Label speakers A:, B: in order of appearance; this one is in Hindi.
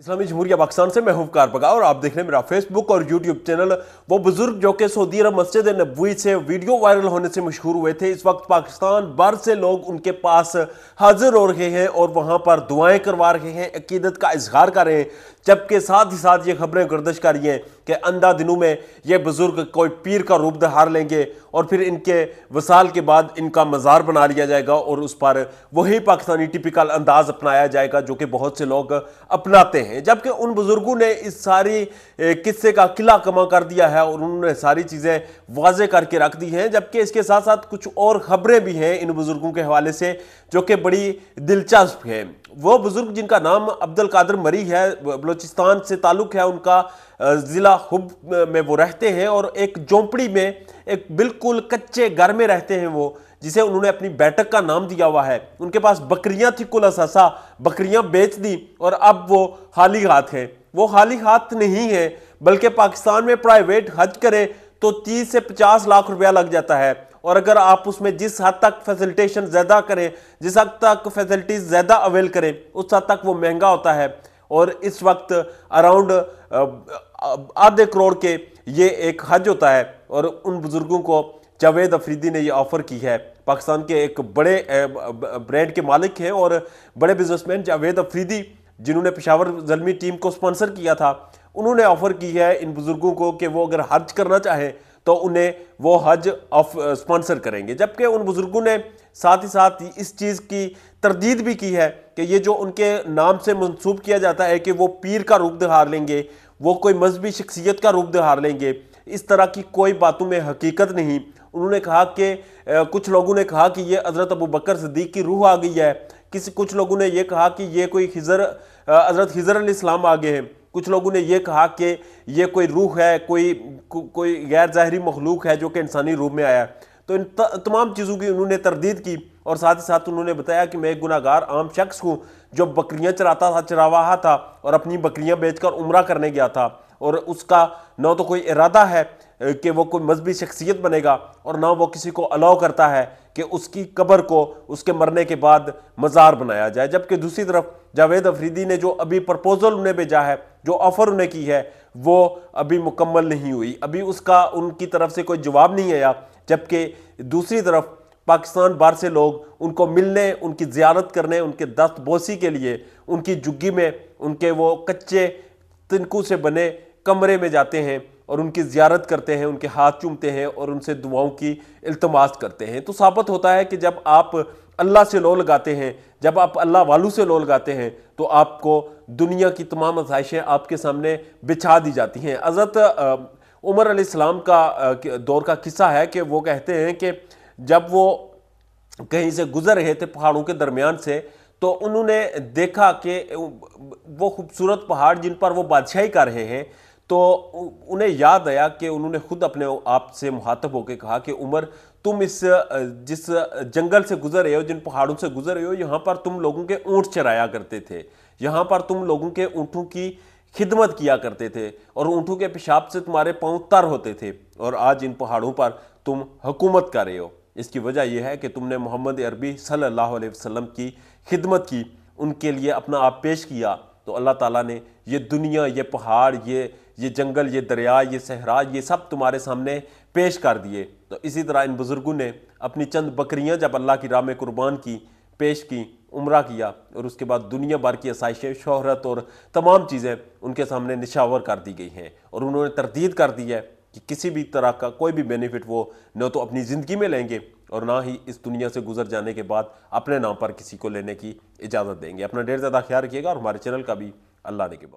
A: इस्लामी जमहूरिया पाकिस्तान से महूफ कार पगा और आप देख रहे हैं मेरा फेसबुक और यूट्यूब चैनल वो बुजुर्ग जो कि सऊदी अरब मस्जिद नबूई से वीडियो वायरल होने से मशहूर हुए थे इस वक्त पाकिस्तान भर से लोग उनके पास हाजिर हो रहे हैं और वहाँ पर दुआएं करवा रहे हैं अकीदत का इजहार कर रहे हैं जबकि साथ ही साथ ये खबरें गर्दश कर रही हैं कि अंधा दिनों में ये बुज़ुर्ग कोई पीर का रूप धार लेंगे और फिर इनके वसाल के बाद इनका मज़ार बना लिया जाएगा और उस पर वही पाकिस्तानी टिपिकल अंदाज़ अपनाया जाएगा जो कि बहुत से लोग अपनाते हैं जबकि उन बुज़ुर्गों ने इस सारी किस्से का किला कमा कर दिया है और उन्होंने सारी चीज़ें वाजे करके रख दी हैं जबकि इसके साथ साथ कुछ और खबरें भी हैं इन बुज़ुर्गों के हवाले से जो कि बड़ी दिलचस्प हैं वो बुज़ुर्ग जिनका नाम अब्दुल कादर मरी है बलोचिस्तान से ताल्लुक़ है उनका ज़िला हुब में वो रहते हैं और एक झोंपड़ी में एक बिल्कुल कच्चे घर में रहते हैं वो जिसे उन्होंने अपनी बैठक का नाम दिया हुआ है उनके पास बकरियां थी कुल असासा बकरियां बेच दी और अब वो हाली हाथ हैं वो हाली हाथ नहीं है बल्कि पाकिस्तान में प्राइवेट हज करे तो 30 से 50 लाख रुपया लग जाता है और अगर आप उसमें जिस हद तक फैसिलिटेशन ज़्यादा करें जिस हद तक फैसिलिटीज़ ज़्यादा अवेल करें उस हद तक वो महंगा होता है और इस वक्त अराउंड आधे करोड़ के ये एक हज होता है और उन बुज़ुर्गों को जावेद अफरीदी ने ये ऑफ़र की है पाकिस्तान के एक बड़े ब्रांड के मालिक हैं और बड़े बिजनेसमैन जावेद अफरीदी जिन्होंने पेशावर जलमी टीम को स्पॉन्सर किया था उन्होंने ऑफ़र की है इन बुज़ुर्गों को कि वो अगर हज करना चाहें तो उन्हें वो हज ऑफ स्पॉन्सर uh, करेंगे जबकि उन बुज़ुर्गों ने साथ ही साथ इस चीज़ की तरदीद भी की है कि ये जो उनके नाम से मनसूब किया जाता है कि वो पीर का रूप दिहार लेंगे वो कोई मजहबी शख्सियत का रूप दिहार लेंगे इस तरह की कोई बातों में हकीकत नहीं उन्होंने कहा कि uh, कुछ लोगों ने कहा कि ये हज़रत अबू बकर सदीक की रूह आ गई है किसी कुछ लोगों ने यह कहा कि ये कोई हिजर uh, हज़रत हिजर इस्लाम आ गए हैं कुछ लोगों ने यह कहा कि यह कोई रूह है कोई को, कोई गैर ज़ाहरी मखलूक है जो कि इंसानी रूप में आया है तो इन तमाम चीज़ों की उन्होंने तरदीद की और साथ ही साथ उन्होंने बताया कि मैं एक गुनागार आम शख्स हूँ जो बकरियाँ चराता था चरावाहा था और अपनी बकरियाँ बेच कर उम्र करने गया था और उसका ना तो कोई इरादा है कि वो कोई मजहबी शख्सियत बनेगा और ना वो किसी को अलाउ करता है कि उसकी कब्र को उसके मरने के बाद मज़ार बनाया जाए जबकि दूसरी तरफ जावेद अफरीदी ने जो अभी प्रपोज़ल उन्हें भेजा है जो ऑफ़र उन्हें की है वो अभी मुकम्मल नहीं हुई अभी उसका उनकी तरफ से कोई जवाब नहीं आया जबकि दूसरी तरफ पाकिस्तान बाहर से लोग उनको मिलने उनकी ज़्यारत करने उनके दस्त बोसी के लिए उनकी जुग्गी में उनके वो कच्चे तिनकू से बने कमरे में जाते हैं और उनकी ज़्यारत करते हैं उनके हाथ चूमते हैं और उनसे दुआओं की इल्तमास करते हैं तो साबित होता है कि जब आप अल्लाह से लो लगाते हैं जब आप अल्लाह वालू से लो लगाते हैं तो आपको दुनिया की तमाम आजाइशें आपके सामने बिछा दी जाती हैं हज़रत उमर अलैहिस्सलाम का दौर का किस्सा है कि वो कहते हैं कि जब वो कहीं से गुज़र रहे थे पहाड़ों के दरमियान से तो उन्होंने देखा कि वो खूबसूरत पहाड़ जिन पर वो बादशाही कर रहे हैं तो उन्हें याद आया कि उन्होंने खुद अपने आप से मुहातब होकर कहा कि उमर तुम इस जिस जंगल से गुजर रहे हो जिन पहाड़ों से गुजर रहे हो यहाँ पर तुम लोगों के ऊँट चराया करते थे यहाँ पर तुम लोगों के ऊँटों की खिदमत किया करते थे और ऊँटों के पेशाब से तुम्हारे पाँव तर होते थे और आज इन पहाड़ों पर तुम हुकूमत कर रहे हो इसकी वजह यह है कि तुमने मोहम्मद अरबी सल्लल्लाहु अलैहि की खिदमत की उनके लिए अपना आप पेश किया तो अल्लाह ताला ने ये दुनिया ये पहाड़ ये ये जंगल ये दरिया ये सहरा ये सब तुम्हारे सामने पेश कर दिए तो इसी तरह इन बुज़ुर्गों ने अपनी चंद बकरियाँ जब अल्लाह की राह में कुर्बान की पेश की उम्र किया और उसके बाद दुनिया भर की आसाइशें शहरत और तमाम चीज़ें उनके सामने निशावर कर दी गई हैं और उन्होंने तरदीद कर दी है कि किसी भी तरह का कोई भी बेनिफिट वो न तो अपनी ज़िंदगी में लेंगे और ना ही इस दुनिया से गुजर जाने के बाद अपने नाम पर किसी को लेने की इजाज़त देंगे अपना ढेर ज़्यादा ख्याल रखिएगा और हमारे चैनल का भी अल्लाह ने के बाद